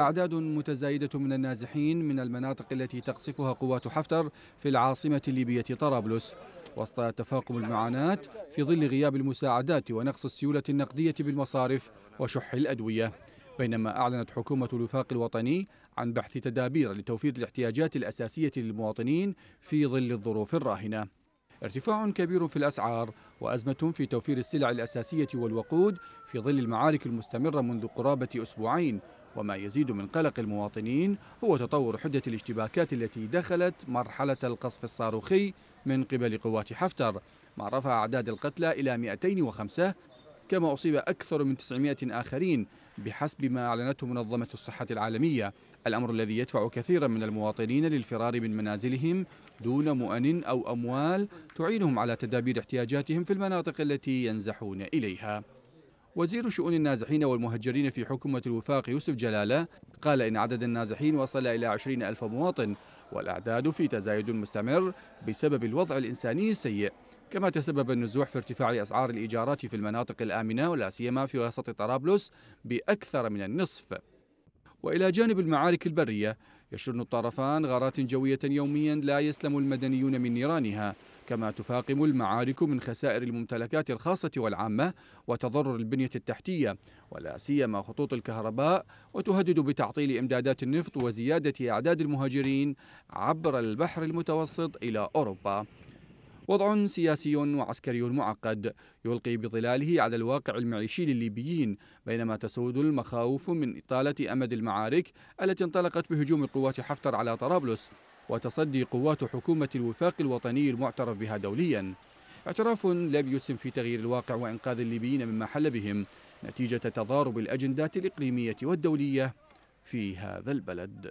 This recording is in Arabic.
أعداد متزايدة من النازحين من المناطق التي تقصفها قوات حفتر في العاصمة الليبية طرابلس وسط تفاقم المعاناة في ظل غياب المساعدات ونقص السيولة النقدية بالمصارف وشح الأدوية بينما أعلنت حكومة الوفاق الوطني عن بحث تدابير لتوفير الاحتياجات الأساسية للمواطنين في ظل الظروف الراهنة ارتفاع كبير في الأسعار وأزمة في توفير السلع الأساسية والوقود في ظل المعارك المستمرة منذ قرابة أسبوعين وما يزيد من قلق المواطنين هو تطور حدة الاشتباكات التي دخلت مرحلة القصف الصاروخي من قبل قوات حفتر ما رفع أعداد القتلى إلى 205 كما أصيب أكثر من 900 آخرين بحسب ما أعلنته منظمة الصحة العالمية الأمر الذي يدفع كثيرا من المواطنين للفرار من منازلهم دون مؤن أو أموال تعينهم على تدابير احتياجاتهم في المناطق التي ينزحون إليها وزير شؤون النازحين والمهجرين في حكومة الوفاق يوسف جلالة قال إن عدد النازحين وصل إلى 20 ألف مواطن والأعداد في تزايد مستمر بسبب الوضع الإنساني السيء كما تسبب النزوح في ارتفاع أسعار الإيجارات في المناطق الآمنة ولا سيما في وسط طرابلس بأكثر من النصف وإلى جانب المعارك البرية يشن الطرفان غارات جوية يوميا لا يسلم المدنيون من نيرانها كما تفاقم المعارك من خسائر الممتلكات الخاصة والعامة وتضرر البنية التحتية ولا سيما خطوط الكهرباء وتهدد بتعطيل إمدادات النفط وزيادة أعداد المهاجرين عبر البحر المتوسط إلى أوروبا وضع سياسي وعسكري معقد يلقي بظلاله على الواقع المعيشي للليبيين بينما تسود المخاوف من إطالة أمد المعارك التي انطلقت بهجوم قوات حفتر على طرابلس وتصدي قوات حكومة الوفاق الوطني المعترف بها دوليا اعتراف لم يسهم في تغيير الواقع وإنقاذ الليبيين مما حل بهم نتيجة تضارب الأجندات الإقليمية والدولية في هذا البلد